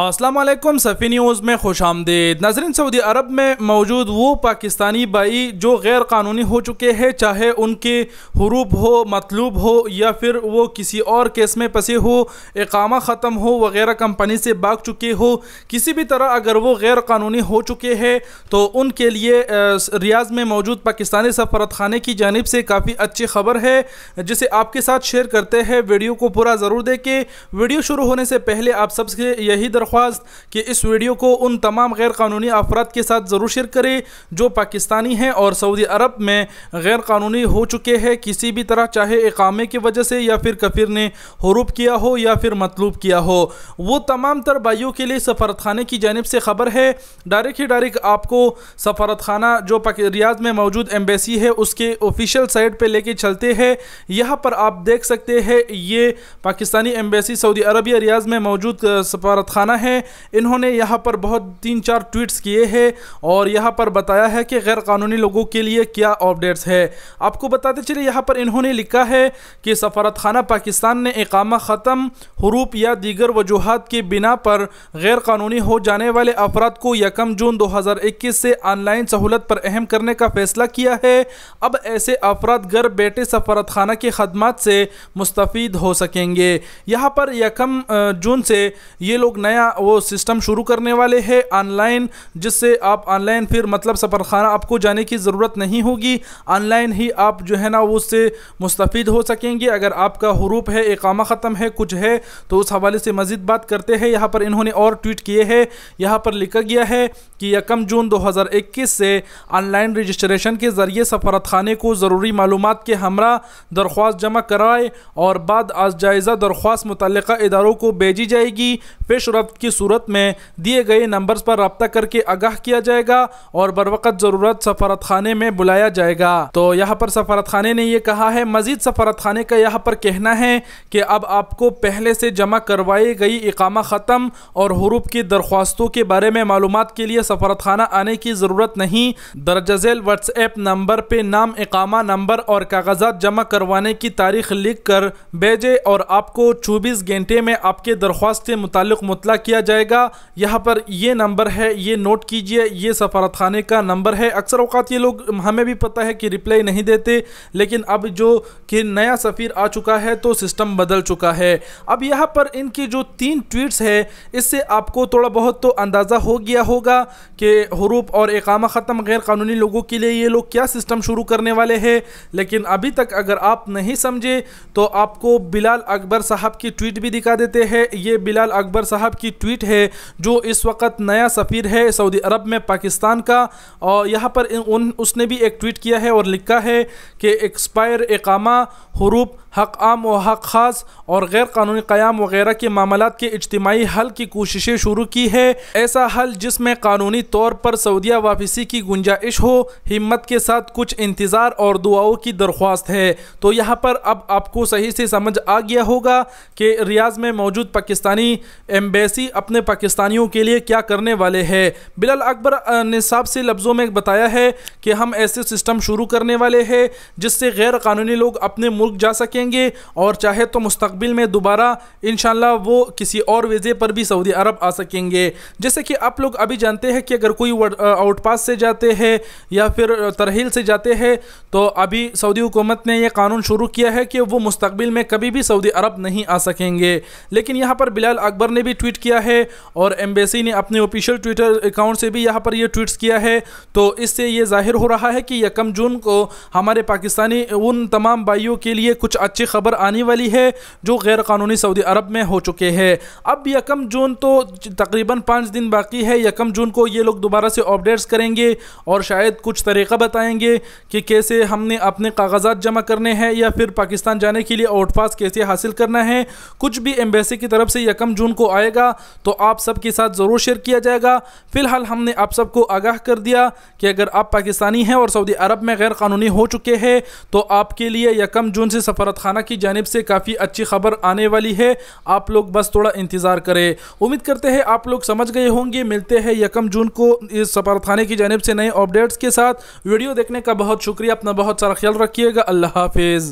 Aslam सफ़ी news में खुश आमदेद नजरन Saudi अरब में मौजूद वो पाकिस्तानी बाई जो गैर कानूनी हो चुके हैं चाहे उनके हरूप हो मतलूब हो या फिर वो किसी और केस में फंसे हो एकामा ख़त्म हो वगैरह कंपनी से भाग चुके हो किसी भी तरह अगर वो गैर कानूनी हो चुके हैं तो उनके लिए रियाज में मौजूद पाकिस्तानी सफारत खाने की जानब से काफ़ी अच्छी खबर है जिसे आपके साथ शेयर करते हैं वीडियो को पूरा ज़रूर देखें वीडियो शुरू होने से पहले आप सबसे यही दरख्वास्त कि इस वीडियो को उन तमाम गैरकानूनी अफराद के साथ ज़रूर शेयर करें जो पाकिस्तानी हैं और सऊदी अरब में गैरकानूनी हो चुके हैं किसी भी तरह चाहे इकामे की वजह से या फिर कफिर ने हरूप किया हो या फिर मतलूब किया हो वो तमाम तर भाइयों के लिए खाना की जानब से खबर है डायरेक्ट ही डायरेक्ट आपको सफारतखाना जो रियाज में मौजूद एम्बेसी है उसके ऑफिशियल साइट पर लेके चलते हैं यहाँ पर आप देख सकते हैं ये Pakistani embassy Saudi Arabia Riyadh में मौजूद खाना राणा हैं इन्होंने यहाँ पर बहुत तीन चार ट्वीट्स किए हैं और यहाँ पर बताया है कि गैर कानूनी लोगों के लिए क्या अपडेट्स है आपको बताते चलिए यहाँ पर इन्होंने लिखा है कि सफारत खाना पाकिस्तान ने इकामा ख़त्म हरूप या दीगर वजूहत के बिना पर गैर कानूनी हो जाने वाले अफराद को यकम जून 2021 से ऑनलाइन सहूलत पर अहम करने का फैसला किया है अब ऐसे अफराद घर बैठे सफारत खाना की खदमात से मुस्तफ़ हो सकेंगे यहाँ पर यकम जून से ये लोग नए नया वो सिस्टम शुरू करने वाले हैं ऑनलाइन जिससे आप ऑनलाइन फिर मतलब सफ़रखाना आपको जाने की ज़रूरत नहीं होगी ऑनलाइन ही आप जो है ना उससे मुस्तफ़ हो सकेंगे अगर आपका हरूप है एकामा ख़त्म है कुछ है तो उस हवाले से मज़ीद बात करते हैं यहाँ पर इन्होंने और ट्वीट किए हैं यहाँ पर लिखा गया है कि यकम जून इक्कीस से ऑनलाइन रजिस्ट्रेशन के ज़रिए सफारत खाने को ज़रूरी मालूम के हमरा दरख्वास्त जमा कराए और बाद आज जायज़ा दरख्वास्त मुतल इदारों को भेजी जाएगी पेश ज़रूरत की सूरत में दिए गए नंबर्स पर रबता करके आगाह किया जाएगा और बरवकत ज़रूरत सफारत खाने में बुलाया जाएगा तो यहाँ पर सफारत खाने ने यह कहा है मजीद सफारत खाने का यहाँ पर कहना है कि अब आपको पहले से जमा करवाई गई इकामा ख़त्म और हरूप की दरख्वास्तों के बारे में मालूम के लिए सफारत खाना आने की ज़रूरत नहीं दर्ज झेल व्हाट्सएप नंबर पे नाम इकामा नंबर और कागजात जमा करवाने की तारीख लिख कर भेजे और आपको चौबीस घंटे में आपके दरख्वास्त से मुतल मुतल अदा किया जाएगा यहाँ पर ये नंबर है ये नोट कीजिए ये सफारत खाने का नंबर है अक्सर अवकात ये लोग हमें भी पता है कि रिप्लाई नहीं देते लेकिन अब जो कि नया सफ़ीर आ चुका है तो सिस्टम बदल चुका है अब यहाँ पर इनकी जो तीन ट्वीट्स है इससे आपको थोड़ा बहुत तो अंदाज़ा हो गया होगा कि हरूप और एकामा ख़त्म गैर कानूनी लोगों के लिए ये लोग क्या सिस्टम शुरू करने वाले हैं लेकिन अभी तक अगर आप नहीं समझे तो आपको बिलाल अकबर साहब की ट्वीट भी दिखा देते हैं ये बिलाल अकबर साहब की ट्वीट है जो इस वक्त नया सफ़ीर है सऊदी अरब में पाकिस्तान का और यहाँ पर उन उसने भी एक ट्वीट किया है और लिखा है कि एक्सपायर एकामा हरूप हक आम व हक खास और गैर कानूनी क़्याम वगैरह के मामला के इज्तमाही हल की कोशिशें शुरू की है ऐसा हल जिसमें कानूनी तौर पर सऊदिया वापसी की गुंजाइश हो हिम्मत के साथ कुछ इंतज़ार और दुआओं की दरख्वास्त है तो यहाँ पर अब आपको सही से समझ आ गया होगा कि रियाज में मौजूद पाकिस्तानी एम्बेस कैसी अपने पाकिस्तानियों के लिए क्या करने वाले हैं बिलाल अकबर ने साहब से लफ्ज़ों में बताया है कि हम ऐसे सिस्टम शुरू करने वाले हैं जिससे गैर कानूनी लोग अपने मुल्क जा सकेंगे और चाहे तो मुस्तबिल में दोबारा इन वो किसी और वीज़े पर भी सऊदी अरब आ सकेंगे जैसे कि आप लोग अभी जानते हैं कि अगर कोई आउटपास से जाते हैं या फिर तरहील से जाते हैं तो अभी सऊदी हुकूमत ने यह कानून शुरू किया है कि वो मुस्तबिल में कभी भी सऊदी अरब नहीं आ सकेंगे लेकिन यहाँ पर बिलाल अकबर ने भी ट्वीट किया है और एम्बेसी ने अपने ऑफिशियल ट्विटर अकाउंट से भी यहाँ पर यह ट्वीट्स किया है तो इससे ये जाहिर हो रहा है कि यकम जून को हमारे पाकिस्तानी उन तमाम भाइयों के लिए कुछ अच्छी खबर आने वाली है जो गैर कानूनी सऊदी अरब में हो चुके हैं अब यकम जून तो तकरीबन पाँच दिन बाकी है यकम जून को ये लोग दोबारा से अपडेट्स करेंगे और शायद कुछ तरीका बताएंगे कि कैसे हमने अपने कागजात जमा करने हैं या फिर पाकिस्तान जाने के लिए आउटफास कैसे हासिल करना है कुछ भी एम्बेसी की तरफ से यकम जून को आएगा तो आप सबके साथ ज़रूर शेयर किया जाएगा फिलहाल हमने आप सबको आगाह कर दिया कि अगर आप पाकिस्तानी हैं और सऊदी अरब में गैर कानूनी हो चुके हैं तो आपके लिए यकम जून से सफारत खाना की जानब से काफ़ी अच्छी खबर आने वाली है आप लोग बस थोड़ा इंतज़ार करें उम्मीद करते हैं आप लोग समझ गए होंगे मिलते हैं यकम जून को इस सफारत खाना की जानब से नए अपडेट्स के साथ वीडियो देखने का बहुत शुक्रिया अपना बहुत सारा ख्याल रखिएगा अल्लाह हाफिज़